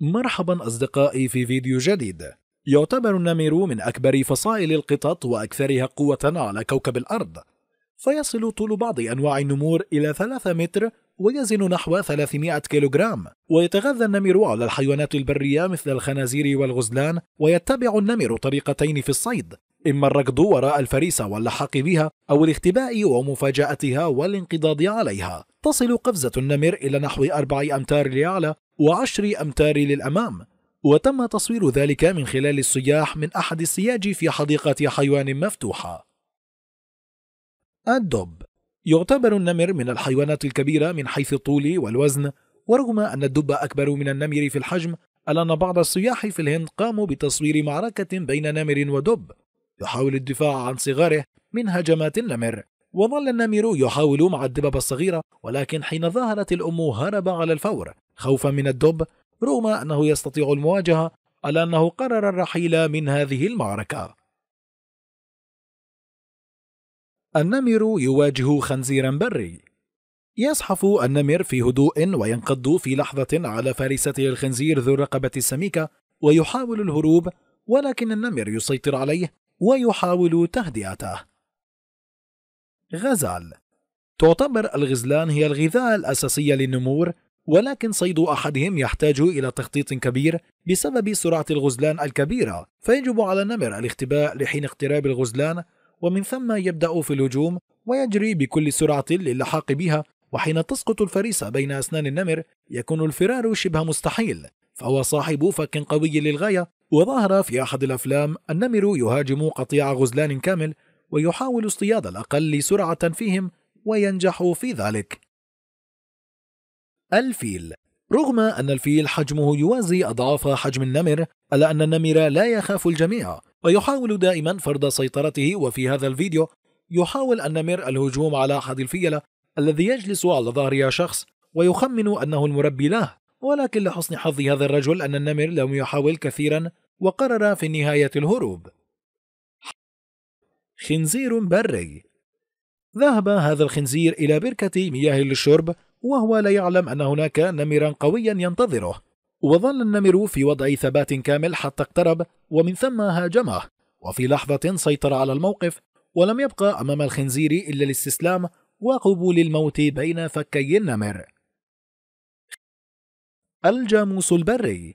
مرحبا أصدقائي في فيديو جديد يعتبر النمر من أكبر فصائل القطط وأكثرها قوة على كوكب الأرض فيصل طول بعض أنواع النمور إلى 3 متر ويزن نحو 300 كيلوغرام ويتغذى النمر على الحيوانات البرية مثل الخنازير والغزلان ويتبع النمر طريقتين في الصيد إما الركض وراء الفريسة واللحاق بها أو الاختباء ومفاجأتها والانقضاض عليها تصل قفزة النمر إلى نحو أربع أمتار لأعلى وعشر أمتار للأمام وتم تصوير ذلك من خلال الصياح من أحد السياج في حديقة حيوان مفتوحة الدب يعتبر النمر من الحيوانات الكبيرة من حيث الطول والوزن ورغم أن الدب أكبر من النمر في الحجم ألا أن بعض السياح في الهند قاموا بتصوير معركة بين نمر ودب يحاول الدفاع عن صغاره من هجمات النمر وظل النمر يحاول مع الدببة الصغيرة ولكن حين ظهرت الأم هرب على الفور خوفا من الدب رغم أنه يستطيع المواجهة ألا أنه قرر الرحيل من هذه المعركة النمر يواجه خنزيرا بري يزحف النمر في هدوء وينقض في لحظة على فارسته الخنزير ذو الرقبة السميكة ويحاول الهروب ولكن النمر يسيطر عليه ويحاول تهدئته غزال تعتبر الغزلان هي الغذاء الأساسية للنمور ولكن صيد أحدهم يحتاج إلى تخطيط كبير بسبب سرعة الغزلان الكبيرة فيجب على النمر الاختباء لحين اقتراب الغزلان ومن ثم يبدأ في الهجوم ويجري بكل سرعة للحاق بها وحين تسقط الفريسة بين أسنان النمر يكون الفرار شبه مستحيل فهو صاحب فك قوي للغاية وظهر في أحد الأفلام النمر يهاجم قطيع غزلان كامل ويحاول اصطياد الأقل سرعة فيهم وينجح في ذلك. الفيل رغم أن الفيل حجمه يوازي أضعاف حجم النمر ألا أن النمر لا يخاف الجميع ويحاول دائما فرض سيطرته وفي هذا الفيديو يحاول النمر الهجوم على أحد الفيلة الذي يجلس على ظهرها شخص ويخمن أنه المربي له ولكن لحسن حظ هذا الرجل أن النمر لم يحاول كثيرا وقرر في النهاية الهروب خنزير بري ذهب هذا الخنزير إلى بركة مياه للشرب وهو لا يعلم أن هناك نمرا قويا ينتظره وظل النمر في وضع ثبات كامل حتى اقترب ومن ثم هاجمه وفي لحظة سيطر على الموقف ولم يبقى أمام الخنزير إلا الاستسلام وقبول الموت بين فكي النمر الجاموس البري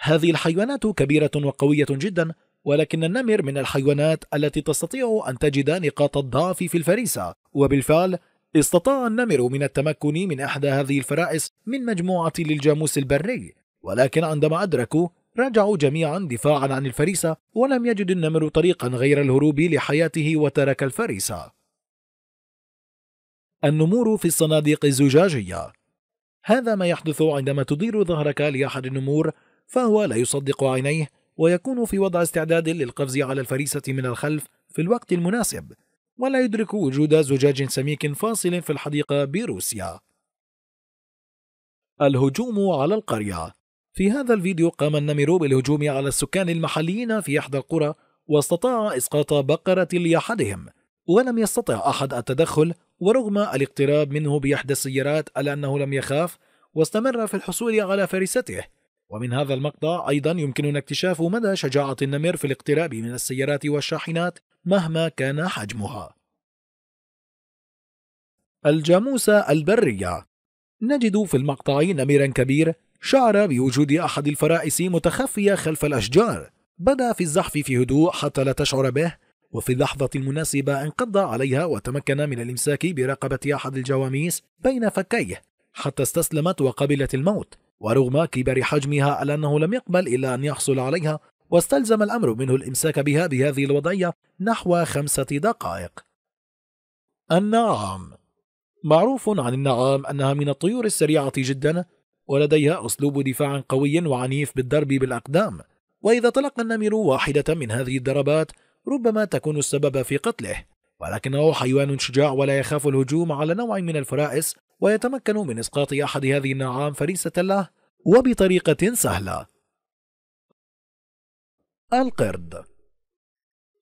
هذه الحيوانات كبيرة وقوية جدا ولكن النمر من الحيوانات التي تستطيع أن تجد نقاط الضعف في الفريسة وبالفعل استطاع النمر من التمكن من إحدى هذه الفرائس من مجموعة للجاموس البري ولكن عندما أدركوا رجعوا جميعا دفاعا عن الفريسة ولم يجد النمر طريقا غير الهروب لحياته وترك الفريسة النمور في الصناديق الزجاجية هذا ما يحدث عندما تدير ظهرك لأحد النمور فهو لا يصدق عينيه ويكون في وضع استعداد للقفز على الفريسة من الخلف في الوقت المناسب ولا يدرك وجود زجاج سميك فاصل في الحديقة بروسيا الهجوم على القرية في هذا الفيديو قام النمر بالهجوم على السكان المحليين في إحدى القرى واستطاع إسقاط بقرة لأحدهم ولم يستطع أحد التدخل ورغم الاقتراب منه بإحدى السيارات ألا أنه لم يخاف واستمر في الحصول على فريسته ومن هذا المقطع أيضا يمكننا اكتشاف مدى شجاعة النمر في الاقتراب من السيارات والشاحنات مهما كان حجمها. الجاموسة البرية نجد في المقطع نمرا كبير شعر بوجود أحد الفرائس متخفية خلف الأشجار بدأ في الزحف في هدوء حتى لا تشعر به وفي اللحظة المناسبة انقض عليها وتمكن من الإمساك برقبة أحد الجواميس بين فكيه حتى استسلمت وقبلت الموت ورغم كبر حجمها ألا أنه لم يقبل إلا أن يحصل عليها واستلزم الأمر منه الإمساك بها بهذه الوضعية نحو خمسة دقائق النعام معروف عن النعام أنها من الطيور السريعة جدا ولديها أسلوب دفاع قوي وعنيف بالضرب بالأقدام وإذا طلق النمر واحدة من هذه الضربات ربما تكون السبب في قتله ولكنه حيوان شجاع ولا يخاف الهجوم على نوع من الفرائس ويتمكن من إسقاط أحد هذه النعام فريسة له وبطريقة سهلة القرد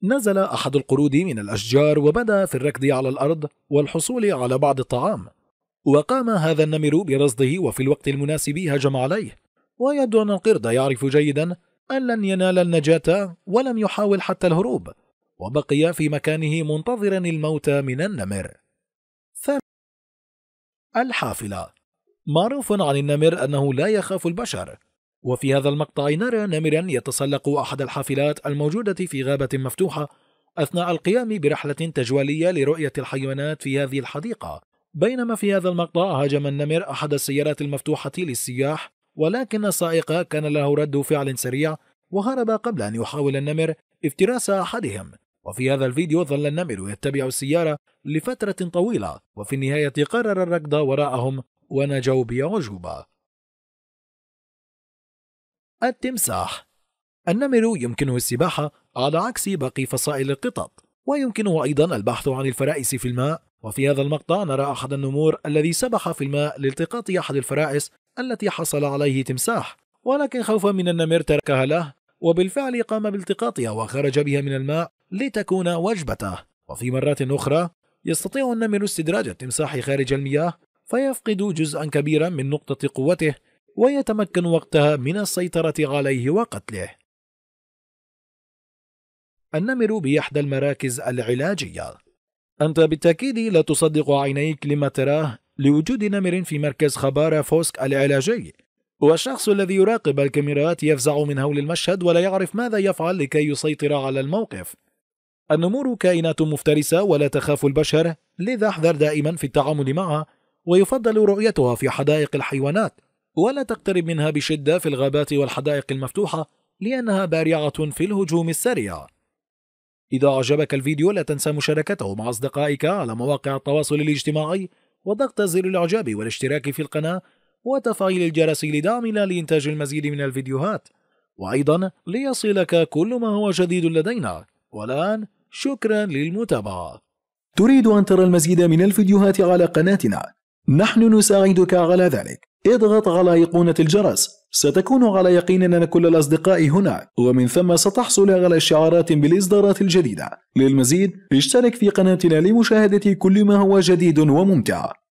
نزل أحد القرود من الأشجار وبدأ في الركض على الأرض والحصول على بعض الطعام وقام هذا النمر برصده وفي الوقت المناسب هجم عليه ويبدو أن القرد يعرف جيدا أن لن ينال النجاة ولم يحاول حتى الهروب وبقي في مكانه منتظرا الموت من النمر الحافلة معروف عن النمر أنه لا يخاف البشر وفي هذا المقطع نرى نمرا يتسلق أحد الحافلات الموجودة في غابة مفتوحة أثناء القيام برحلة تجوالية لرؤية الحيوانات في هذه الحديقة بينما في هذا المقطع هاجم النمر أحد السيارات المفتوحة للسياح ولكن السائق كان له رد فعل سريع وهرب قبل أن يحاول النمر افتراس أحدهم وفي هذا الفيديو ظل النمر يتبع السيارة لفترة طويلة وفي النهاية قرر الركض وراءهم ونجوا بأعجوبة التمساح النمر يمكنه السباحة على عكس باقي فصائل القطط ويمكنه أيضا البحث عن الفرائس في الماء وفي هذا المقطع نرى أحد النمور الذي سبح في الماء لالتقاط أحد الفرائس التي حصل عليه تمساح ولكن خوفا من النمر تركها له وبالفعل قام بالتقاطها وخرج بها من الماء لتكون وجبته وفي مرات أخرى يستطيع النمر استدراج التمساح خارج المياه فيفقد جزءا كبيرا من نقطة قوته ويتمكن وقتها من السيطرة عليه وقتله النمر بإحدى المراكز العلاجية أنت بالتأكيد لا تصدق عينيك لما تراه لوجود نمر في مركز خبارة فوسك العلاجي والشخص الذي يراقب الكاميرات يفزع من هول المشهد ولا يعرف ماذا يفعل لكي يسيطر على الموقف النمور كائنات مفترسة ولا تخاف البشر لذا احذر دائما في التعامل معها ويفضل رؤيتها في حدائق الحيوانات ولا تقترب منها بشدة في الغابات والحدائق المفتوحة لأنها بارعة في الهجوم السريع إذا أعجبك الفيديو لا تنسى مشاركته مع أصدقائك على مواقع التواصل الاجتماعي وضغط زر الإعجاب والاشتراك في القناة وتفعيل الجرس لدعمنا لإنتاج المزيد من الفيديوهات وأيضا ليصلك كل ما هو جديد لدينا والآن شكرا للمتابعة تريد أن ترى المزيد من الفيديوهات على قناتنا نحن نساعدك على ذلك اضغط على أيقونة الجرس ستكون على يقين أن كل الأصدقاء هنا ومن ثم ستحصل على إشعارات بالإصدارات الجديدة للمزيد اشترك في قناتنا لمشاهدة كل ما هو جديد وممتع